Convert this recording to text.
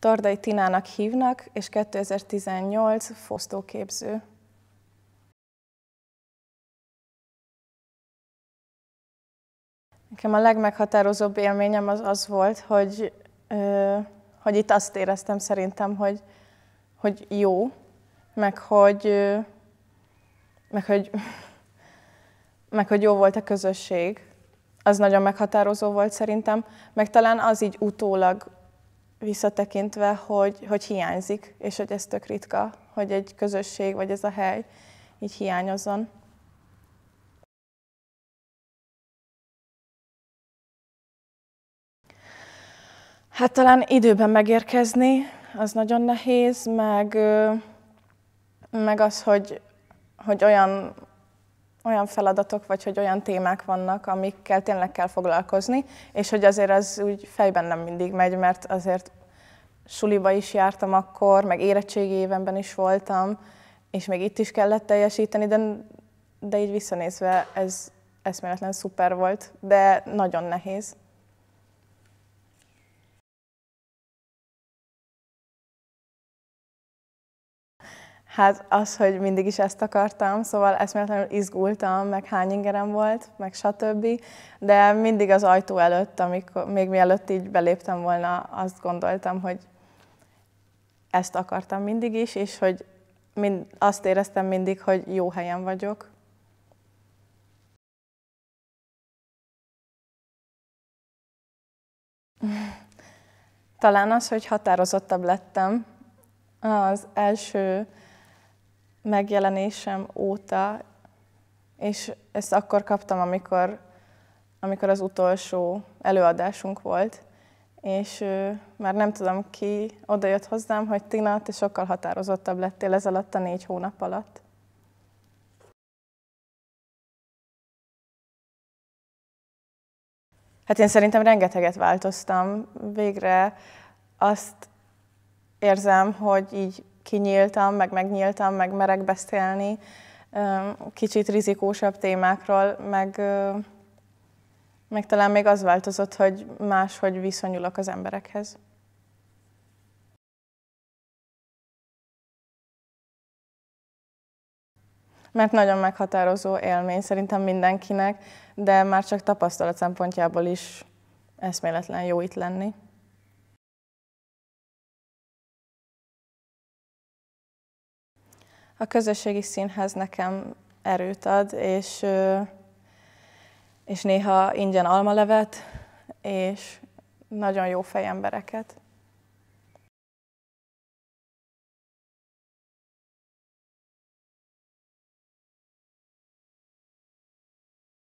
Tardai Tinának hívnak, és 2018 fosztóképző. Nekem a legmeghatározóbb élményem az az volt, hogy, hogy itt azt éreztem szerintem, hogy, hogy jó, meg hogy, meg hogy, meg hogy jó volt a közösség. Az nagyon meghatározó volt szerintem, meg talán az így utólag visszatekintve, hogy, hogy hiányzik, és hogy ez tök ritka, hogy egy közösség vagy ez a hely így hiányozzon. Hát talán időben megérkezni, az nagyon nehéz, meg, meg az, hogy, hogy olyan olyan feladatok, vagy hogy olyan témák vannak, amikkel tényleg kell foglalkozni, és hogy azért az úgy fejben nem mindig megy, mert azért suliba is jártam akkor, meg érettségi évenben is voltam, és még itt is kellett teljesíteni, de, de így visszanézve ez eszméletlen szuper volt, de nagyon nehéz. Hát az, hogy mindig is ezt akartam, szóval eszméletlenül izgultam, meg hány ingerem volt, meg stb. De mindig az ajtó előtt, amikor, még mielőtt így beléptem volna, azt gondoltam, hogy ezt akartam mindig is, és hogy mind, azt éreztem mindig, hogy jó helyen vagyok. Talán az, hogy határozottabb lettem. Az első megjelenésem óta, és ezt akkor kaptam, amikor, amikor az utolsó előadásunk volt, és ő, már nem tudom ki, odajött hozzám, hogy Tina, te sokkal határozottabb lettél ez alatt a négy hónap alatt. Hát én szerintem rengeteget változtam. Végre azt érzem, hogy így kinyíltam, meg megnyíltam, meg merek beszélni kicsit rizikósabb témákról, meg, meg talán még az változott, hogy máshogy viszonyulok az emberekhez. mert nagyon meghatározó élmény szerintem mindenkinek, de már csak tapasztalat szempontjából is eszméletlen jó itt lenni. a közösségi színház nekem erőt ad, és, és néha ingyen almalevet, és nagyon jó fejembereket.